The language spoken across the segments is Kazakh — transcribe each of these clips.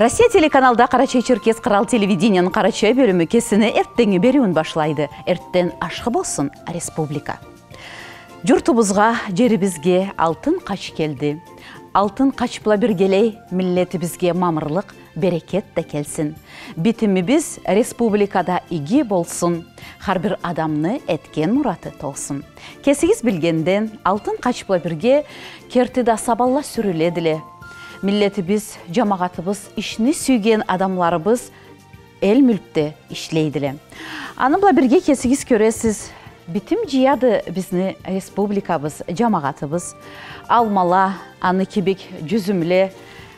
Россия телеканалда Карачай Черкес Кырал телевидениянын Карачай бөлүмү кесіні эрттеңи беруін башлайды. Эрттен ашқы болсын, республика. Журтубузга, жерибизге алтын қач келді. Алтын качпыла біргелей, келей бізге мамырлык, берекет да келсин. Битимибиз республикада иги болсын, Ар адамны эткен мураты толсун. Кесігіз билгенден алтын качпыла бірге керти сабалла сүрүледиле милletибиз жамағатыбыз ішіні сүйген адамларыбыз эл мүлкте иштейт эле аны менен бірге кесигиз көресіз, жыяды республикабыз жамағатыбыз. алмала аны кибик жүзімлі,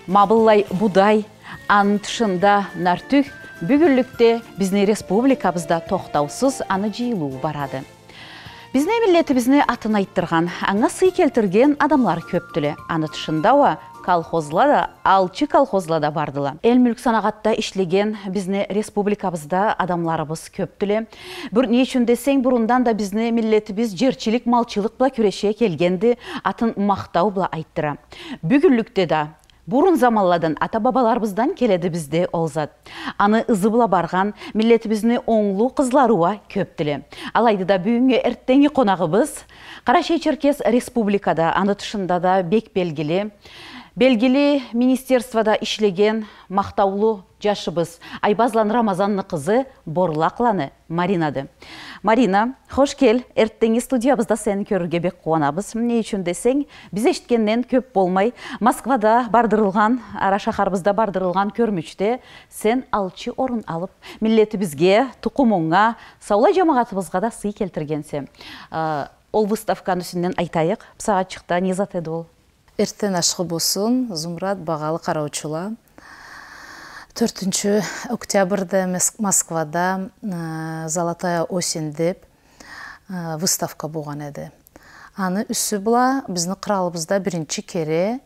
мабыллай будай аны тышында нартүк бүгүнлүктө бізні республикабызда тоқтаусыз аны жыйылуу барады биздин бізні атын айттырған, аңа сый келтірген адамлар көп Аны аны колхозла да алчы колхозла да бардыла эл мүлк санагатта иштеген бизне республикабызда адамларыбыз көп бір бир эмне үчүн десең бурундан да бизне миллетибиз жерчилик малчылык бла күреше келгенди атын мактау бла айттыра бүгүнлүктө да Бұрын замалладан ата бабаларыбыздан келеді бізде ол зат. Аны ызыбыла барған милletибизни оңлу кызларыва көп тиле. Алайды да бүгүнкү эртеңи конагыбыз Карашай Черкес республикада, аны тышында да бек белгили Белгілі министерствада ішлеген мақтаулы жашыбыз Айбазлан Рамазанны қызы Борлақланы Маринады. Марина, қош кел, студия студиябызда сені көрірге бек қуанабыз. Не үшін десең, біз әшіткеннен көп болмай, Москвада бардырылған, ара шахарбызда бардырылған көрмүште сен алчы орын алып, милletibizге, тұқымыңа, саулай жамағатыбызға да сый келтіргенсен. Ә, ол выставканы айтайық, сағат чықта, не ол? эртең ашкы болсун зумрат бағалы кароочула төртүнчү октябрда москвада э, золотая осень деп э, выставка болған еді. аны үсі була биздин қыралыбызда бірінші кере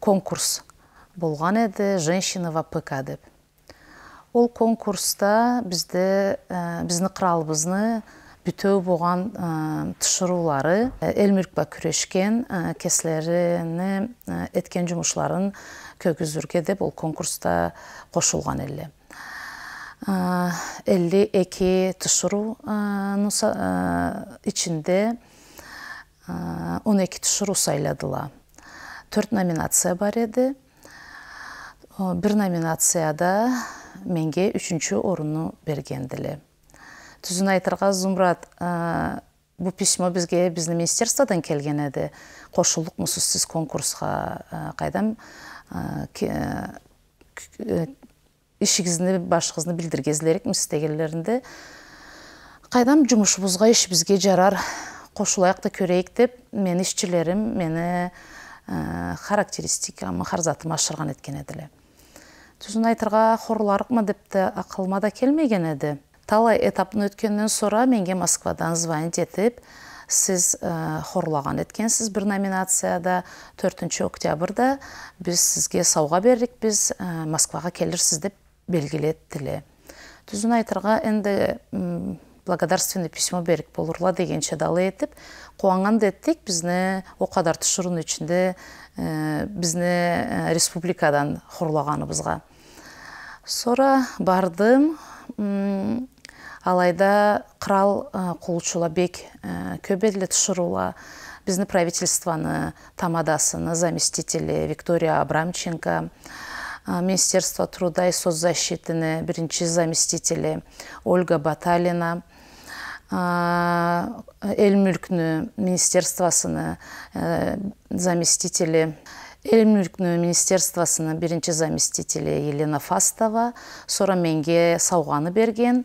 конкурс болған еді женщина в деп ол конкурста бизде э, биздин бүтөө болған тышыруулары эл мүлкпа күрөшкен еткен эткен жумушларын көгүзүргө деп ол конкурста қошылған эле элүү эки тышыруунун ичинде он эки тышыруу сайладыла төрт номинация бар еді, бир номинацияда менге үчүнчү орунду бергенділі түзін айтырға зумрат ә, письмо бізге біздің министерстводан келген еді қошылдық мұсыз сіз конкурсқа ә, қайдам ә, ішігізді ә, башығызды білдіргезілерек місіз дегенлерінде қайдам іш бізге жарар қошылайық та көрейік деп мен ішчілерім мені ә, характеристикамы харзатыма ашырған еткен еділе түзін айтырға хорларықмы депті ақылыма да келмеген еді талай этапын өткеннен сора менге москвадан звонить этип сіз э, хорлаған еткенсіз бір номинацияда 4 октябрда біз сізге сауға біз э, москваға келерсиз деп белгилетти эле айтырға енді благодарственный письмо берік болурла дегенче далы етіп қуанған эттик бизни о оқадар тұшырын ичинде э, бізіне республикадан хорлаганыбызга Сора бардым алайда құрал құлшыла э, бек э, көбелі тышырула биздин правительствоны тамадасыны заместители виктория абрамченко э, министерство труда и соцзащитыны бірінші заместители ольга баталина эл мүлкүнү министерствасыны заместители эл мүлкүнүн министерствосунун биринчи заместители елена фастова сора менге сауганы берген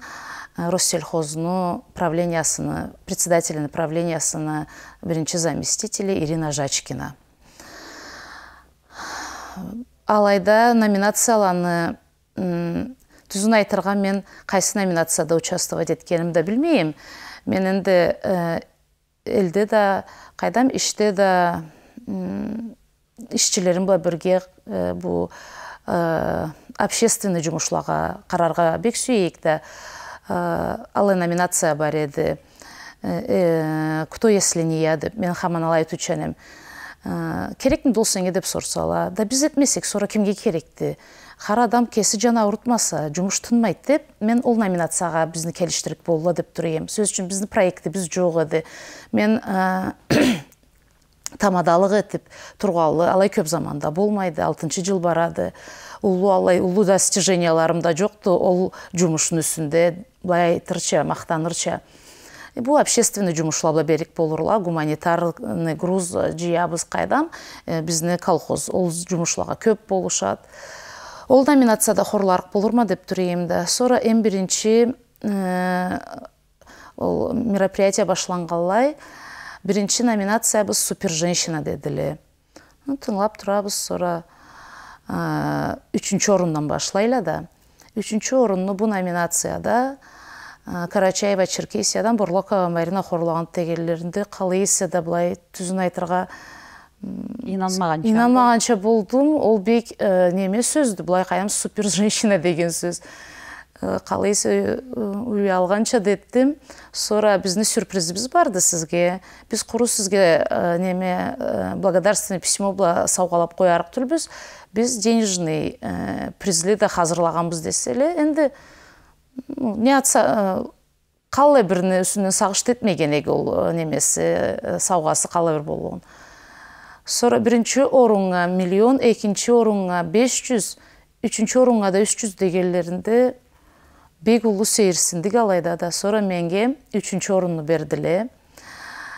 э, россельхознун правлениясыны председателинин правлениясыны биринчи заместители ирина жачкина алайда номинацияланы түзүн айтырға мен кайсы номинацияда участвовать эткенимди да билбейм мен энди э, элде да қайдам, иште да ишчилерин була бирге бу общественный жумушларга қарарға бек сүйек да e, алы номинация бар еді e, e, кто если не я деп мен хаман алай айтушы Керек керекми дул сенге деп сорсола да біз етмесек сора кімге керекті. қара адам кесі жана ауыртмаса жумуш тұнмайды деп мен ол номинацияға бізді келиштирип болды деп тұр сөз үчүн биздин проектибиз жок еді мен тамадалық етіп тұрғалы алай көп заманда болмайды алтыншы жыл барады улуу алай улуу достижениялары да жоқты, ол жумуштун үстүндө былай айтырчы мактанырча бул общественный жумушла берік болурла гуманитарный груз э, жыябыз кайдан э, биздин колхоз ол жумушларга көп болушат ол номинацияда хорларык болурма деп да эң биринчи э, ол мероприятие башлангалай бірінші номинациябыз супер женщина деділі тыңлап тұрабыз сора ә, үшінші орындан башлайлы да үшінші орынны бұл номинацияда ә, карачаева черкесиядан бурлокова марина хорлоган тегелеринди калайсыз да былай түзін айтырға инанмағанша инанмағанша болдум ол бек ә, неме сөздү былай супер женщина деген сөз Э, қалай э, үй алғанша деттім сора біздің сюрпризіміз барды сізге біз құры сізге э, неме ә, благодарственный письмо бла сауғалап қоярық түлбіз біз денежный ә, призлі де хазырлағанбыз десе ле енді не атса қалай бір үстінен сағыш етмеген еге ол немесі сауғасы қалай бір болуын сора бірінші орынға миллион екінші орынға 500 жүз үшінші орынға да 300 жүз дегенлерінде де бейгулу сээрсиндик алайда да сора менге үчүнчү орунду берділі.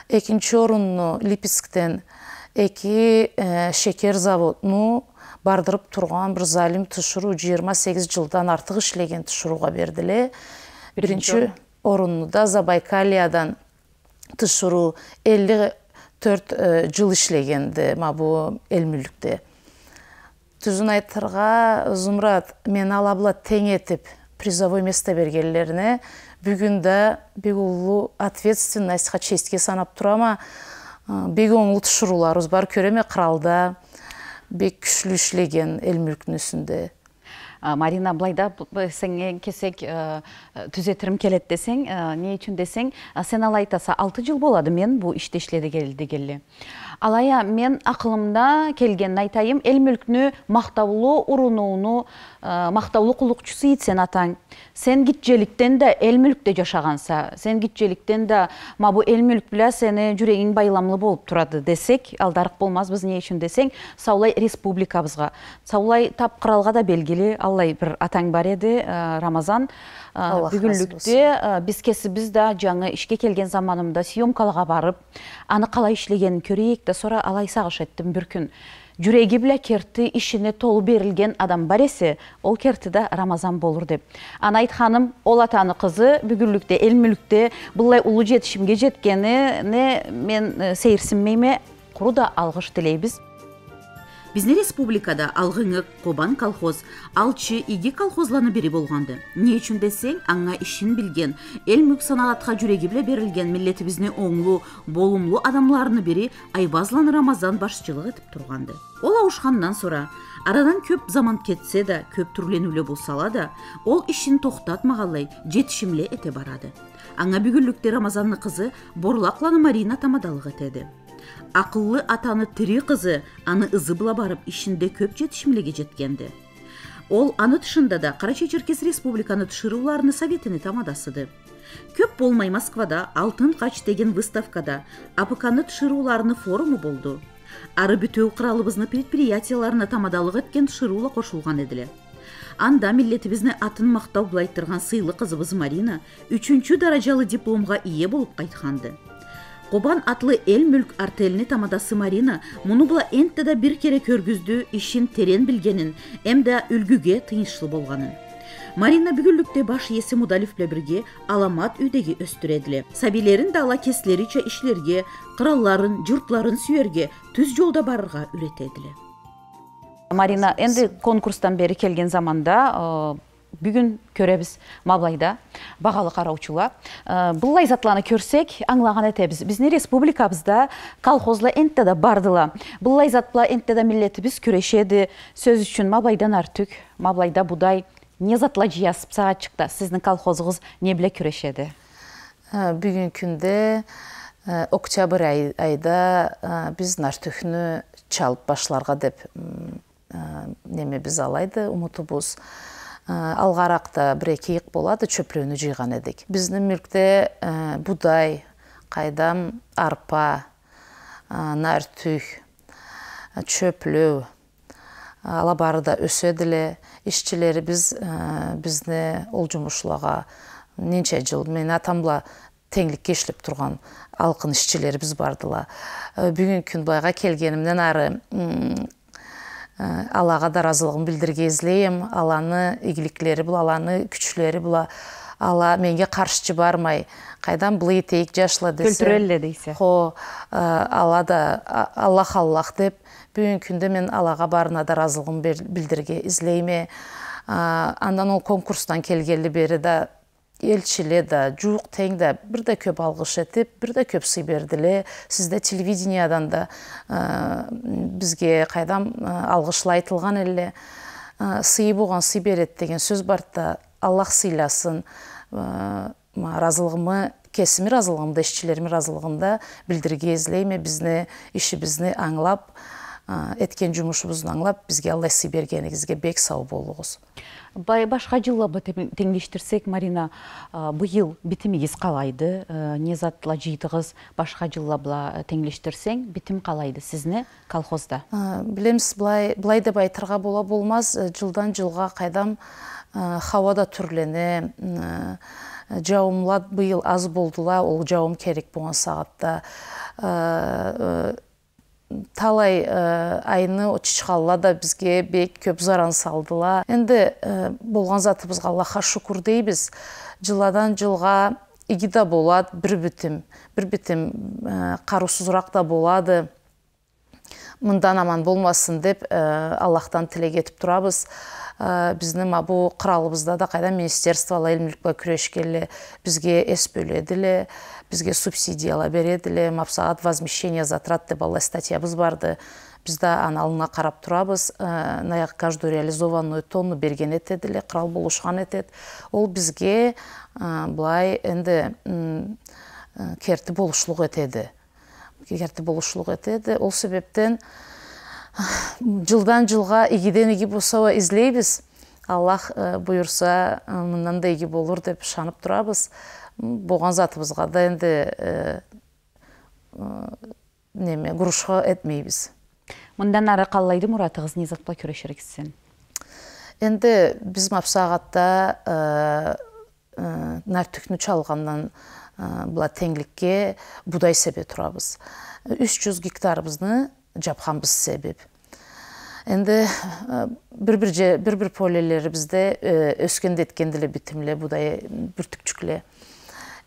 экинчи орынны липецктен эки шекер заводуну бардырып тұрған бір залим тышыруу 28 жылдан артык иштеген тышырууга берділі. биринчи орынны да забайкалиядан тышыруу 54 жыл иштегенди мабу эл мүлүктө түзүн айтырга зумрат мен алабыла абла тең призовой место бергенлеріне бүгүндө бек улуу ответственностьга честке санап тұра, ма бек бар көреме құралда бек күчлүү үшілеген эл мүлктүн марина былай да кесек түзетірім келет десең не үшін десең сен ал айтасың алты жыл болады мен бул иште келді келе алая мен ақылымда келгенин айтайын эл мүлкүнү мактаулуу урунууну мақтаулы кулукчусу етсен атаң сен китжеликтен да эл мүлктө жашағанса сен китжеликтен да мабу эл мүлк біля сени жүрегің байламлы болып тұрады десек алдарық біз эмне үчүн десең саулай республикабызға саулай тап да белгілі ал аллай бір атаң бар еді рамазан біз бизкесибиз да жаңы ішке келген заманымда қалға барып аны қалай иштегенин көрейік да сора алай сағыш еттім бір күн жүрегі біле керті ішіне толы берілген адам бар есе ол керті да рамазан болур деп анайт ханым ол атаны қызы бүгүнлүктө ел мүлктө ұлы жетішімге жеткені не мен сейірсінмейме куру да алғыш тилейбиз Біздің республикада алғыңық, қобан колхоз алчы иге колхозланы бири болғанды. Не үшін десең аңа ишин билген эл саналатқа санаатка жүрөги берілген милеті бізіне оңлуу болумлуу адамларыны бири айбазлан рамазан башчылык тіп тұрғанды. ол ауышқаннан сұра арадан көп заман кетсе да көп түрлен өлі болсала да ол ішін мағалай, жетішімле ете барады аңа бүгілікті рамазанны қызы борлакланы марина тамадалык этеди Ақыллы атаны түре қызы аны ызы бұла барып ішінде көп жетишмилиги жеткенді. ол аны тышында да Қарачай Жүркес республиканы тұшыруларыны советіні тамадасыды көп болмай москвада алтын қач деген выставкада апкны тұшыруларыны форумы болды. ары бүтөө құралыбызны предприятияларына тамадалығы әткен тышыруула қошылған әділі. анда милletибиздин атын мақтау былай сыйлы кызыбыз марина үчүнчү даражалы дипломға ие болып қайтқанды кобан атлы эл мүлк артеліні тамадасы марина муну була энттеде бир кере көргүздү ишин терен билгенин әмді үлгүгө тыйынчылуу болғанын. марина бүгүнлүктө баш ээси мудалив менен аламат үйдеги өстіреділі. сабилерин дала ала кесилериче ишлерге кыралларын журтларын сүйерге түз жолдо барырга үйрөтөдиле марина энди конкурстан бери келген заманда бүгін көребіз маблайда бағалы караучула ә, бұллай затланы көрсек аңлаған әтебіз біздің республикабызда колхозла энтте бардыла Бұлай затпла ентте миллеті біз күрешеді сөз үшін Маблайда артүк маблайда будай не затла жиясып сағатчықта сіздің колхозыңыз не біле күрешеді ә, бүгін күнде ә, октябрь айда біз нартүхні чалып башларға деп неме біз алайды ұмытыбыз Ә, алғарақта бір екі болады чөпреуіні жиған едік біздің мүлікте ә, Будай қайдам арпа ә, нәртүй, чөплеу алабары да өсөділе ишчилери биз бізді ол жумушлага нече жыл менин атам була тұрған иштеп турган біз бардыла Бүгін күн байға ары Э, аллаға да разылығын білдіргезлейм алланы игіліктілері бұл алланы күчілері бұл, алла менге қаршы бармай қайдан бұл етейік жашылы десе күлтүрелле дейсе Қо, э, алла да аллах аллах деп Бүйін күнді мен аллаға барына да разылығын білдірге ізлейме э, андан ол конкурстан келгелі бері да элчиле да жуук тең да да көп алгыш этип да көп сый бердиле сизде телевидениядан да бизге кайдам алгышлы айтылган эле сый болгон сый берет деген сөз бар да аллах сыйласын ыразылыгымы кесими ыраазылыгымда ишчилерими ыраазылыгында билдиргизлейме іші ишибизди аңлап эткен жумушубузду аңлап бизге алла сый бергениңизге бек сау болуңуз башка жылларга теңдештирсек марина быйыл битимиңиз калайды незатла затла башка жылла былай теңдештирсең битим калайды сизни колхозда билемиз былай былай деп айтырга бола болмас жылдан жылга кайдам хава да түрлене жауымлар быйыл аз болдыла ол жауым керек болгон саатта талай ә, э, айны чычкалла да бізге бек көп заран салдыла енді ә, затыбызға затыбызга аллахка шүкүр дейбиз жыладан жылға игида да бір бир бітім. бир бітім ә, да болады мындан аман болмасын деп э, аллахтан тілек етіп тұрабыз э, біздің бұл құралымызда да қайда министерствола элмиликпа күрешкелі бізге эс бөледіле бізге субсидияла береділе мапсағат возмещение затрат деп алла статьябыз барды бізді аналына қарап тұрабыз ә, наяқ каждую реализованную тонну берген етеді эле құрал болушқан етеді ол бізге ә, былай енді керті болушылық етеді килерде болушулук этеди ол себептен жылдан жылга ийгиден ийги бособа излейбиз аллах э, буюрса э, мындан да ийги болур деп ышанып турабыз болгон затыбызга да энди э, неме курушка этмейбиз мындан ары каалайды муратыгыз низатла көрөшөрөксүн энди биз мапсагатта нартүкнү чалгандан Бұла теңликке бұдай себе тұрабыз. 300 жүз жапқанбыз себеп Әнді бір бир полелері бір бир полелерибизде өскөндеткенде эле бүтүм эле будай бүртүкчүк эле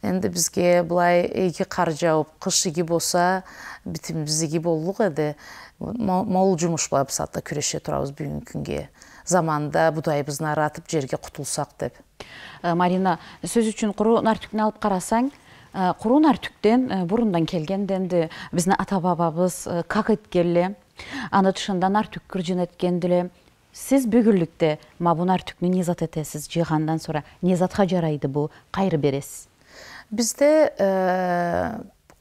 энди бизге булай эги кар жаап егі болуғы болсо мол жұмыш бұлай бұсатта күреше турабыз бүгүнкү күнге. заманда будайыбызды ратып жерге құтылсақ деп Э, марина сөз үшін құру Нартүкін алып карасаң э, құру нартүктен э, келген денді биздин ата бабабыз как аны тұшында тышында нартүк кыржын эткен Сіз сиз ма мабу Нартүкіні незат зат этесиз жыйгандан сура жарайды бул қайры бересиз бизде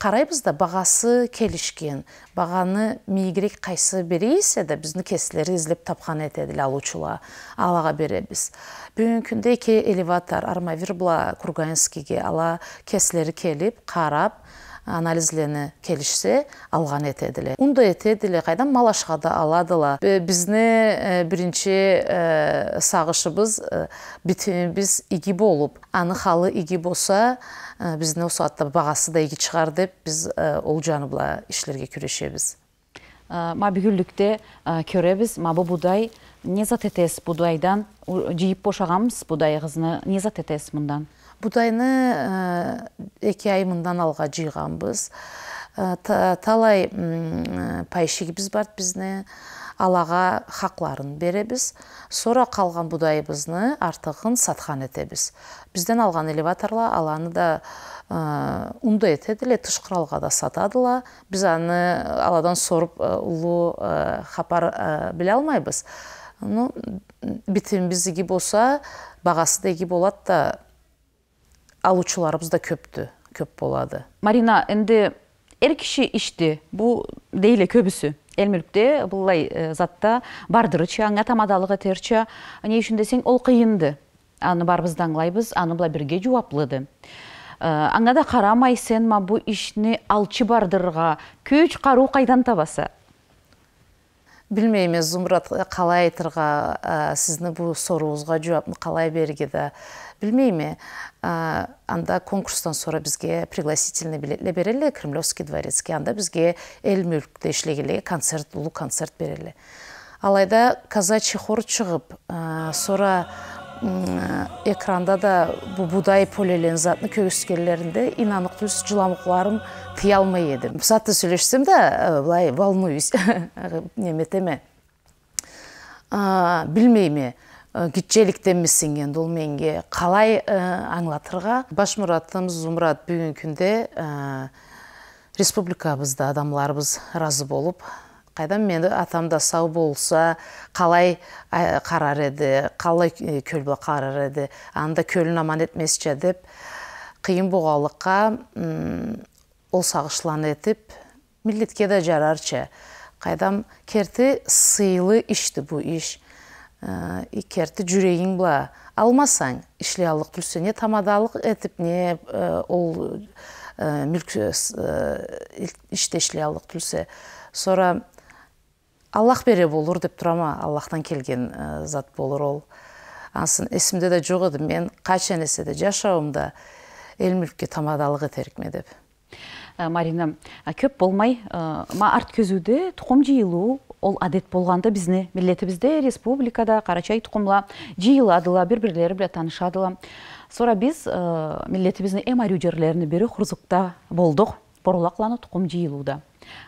қараймыз да бағасы келішкен, бағаны мейгирек қайсы берейсе де біздің кесілер іздеп тапқан етеді алуучулар алаға береміз бүгүнкү күндө эки элеватор армавир Бұла курганскийге ала кесилери келіп, қарап, алган келішсе алған етеділе унда етеділе қайдан мал да аладыла бізне э, бірінші э, сағышыбыз э, битимибиз иги болып аны халы иги болса біздің осы атта бағасы да иги шығар деп біз олжаны бұла ішлерге күрешебіз ма бүгүрлүктө көрөбүз бу будай не зат этесиз будайдан жийип бошогонбуз будай не зат этесиз мындан будайны э, эки ай алға алга жыйганбыз э, талай э, пайшигибиз бар бизне алаға хакларын беребиз Сора калган будайыбызны артыгын сатқан этебиз Бізден алған элеваторла аланы да унда етеді эле тышқыралға да сатадыла Біз аны аладан сорып ұлу хапар біле алмайбыз ну битимибиз болса бағасы да болады да алуучуларыбыз да көптү көп болады марина энди эр киши ишти бул көбісі көбүсү эл мүлктө затта бардырычы, аңа тамадалык этерча эмне үчүн десең ол кыйынды аны баарыбыз да аны булай бирге жубаплыды аңа да карамай сен ма, бул ишни алчы бардырға күч қару кайдан табаса билбейм зумрат калай айтырга сиздин бул сооруңузга жооп калай бергида билбейм анда конкурстан sonra бізге пригласительный білетлі берели кремлевский дворецке анда бізге эл мүлктө иштегиле концерт улуу концерт берели алайда казачий хор чыгып сора экранда да будай полелен затны көгіскерлерінде инанық түз жыламықларым тия едім сатты сөйлешсем да э, не волнуюсь неметеме білмейме э, китчеликтенбисиң енді ол менге қалай э, аңлатырға башмұратымыз зумрат бүгінгі күнде республикабызда адамдарыбыз разы болып қайдам мені атам сау болса қалай қарар еді қалай көлбі қарар еді анда көлін аман етмесші деп қиын болғалыққа ол сағышлан етіп милетке де жарарчы қайдам керті сыйлы ішті бұл іш ә, и керті жүрегің бұла алмасаң ішле алық түлсе не тамадалық етіп не ә, ол ә, мүлк іштешле алық түлсе сора аллах бере болур деп тұрама, ма аллахтан келген э, зат болур ол ансын эсимде да жок эди мен кайчы нерседе жашоомда эл мүлккө тамадалык этерикме деп ә, марина э, көп болмай ә, арт көзүүдө тукум жыйылуу ол адет болғанды біздің милletibizde республикада карачай тұқымла жыйыладыла бір бирлери біле танышадыла Сора біз ә, милletibizin эм жерлеріне хурзукта болдық борлакланы тукум жыйылууда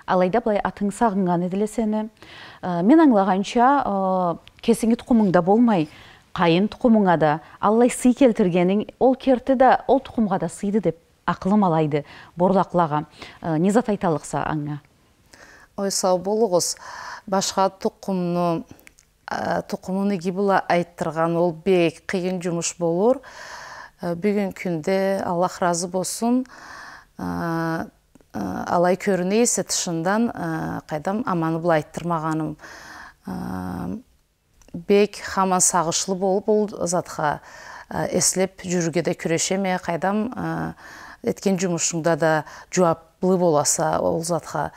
алайда былай атың сағынған еді сені ә, мен аңлағанша ә, кесіңі тұқымыңда болмай қайын тұқымыңа да аллай сый келтіргенің ол керті да ол тұқымға да сыйды деп ақылым алайды борлақлаға ә, Не зат айталықса аңа ой сау болуғыз. башқа тұқымны ә, тұқымын айттырған ол бек қиын жұмыш болур ә, бүгін күнде аллах разы болсын алай көрінейсі тышындан э, қайдам аманы былай айттырмағаным э, бек хаман сағышлы болып ол затқа э, эслеп жүруге де күреше ме қайдам әткен жұмышыңда да жуаплы боласа ол затқа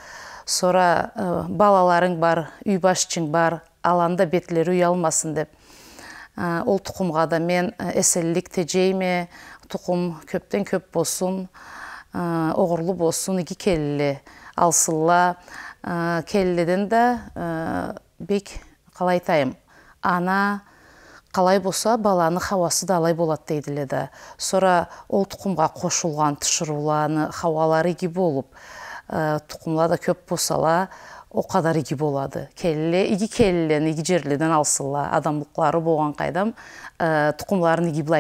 сора балаларың бар үй бар аланда бетлері алмасын деп ол тұқымға да мен эселлик тежейме тұқым көптен көп болсын оғырлы болсын, үйгі келілі алсылла келіліден де бек тайым. Ана қалай болса, баланы хавасы да алай болады дейділеді. Сора ол тұқымға қошылған тұшыруланы хауалары үйгі болып, тұқымла көп болсала, о қадар болады Келілі, үйгі келлен үйгі жерліден алсыла адамлықлары болған қайдам тұқымларын үйгі бұл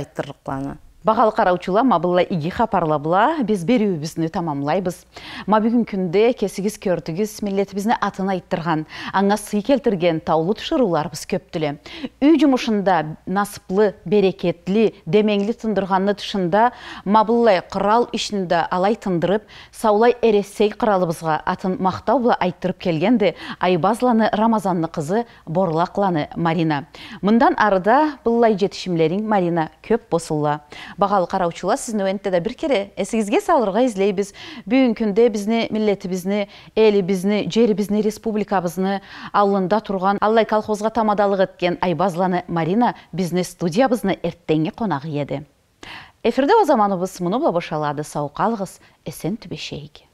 Бағалы қараучыла мабылла иги бұла, біз беруімізді тамамлайбыз. Ма бүгін күнде кесігіз көрдігіз бізіні атына айттырған, аңа сый келтірген таулы біз көптілі. Үй жұмышында насыплы, берекетлі, демеңлі тындырғаны тұшында мабыллай құрал ішінде алай тындырып, саулай әресей құралыбызға атын мақтаулы айттырып келгенде, айбазланы Рамазанны қызы борлақланы Марина. Мұндан арыда бұллай жетішімлерің Марина көп босылла бағалы караучула сиздин өентте да бір кере күнде салырга милеті бүгүнкү күндө бизни жері элибизни республика республикабызны алында тұрған аллай колхозға тамадалығы эткен айбазланы марина бизнес студиябызны эртеңги қонағы еді. эфирде о заманыбыз муну бошалады сау әсен эсен түбешейик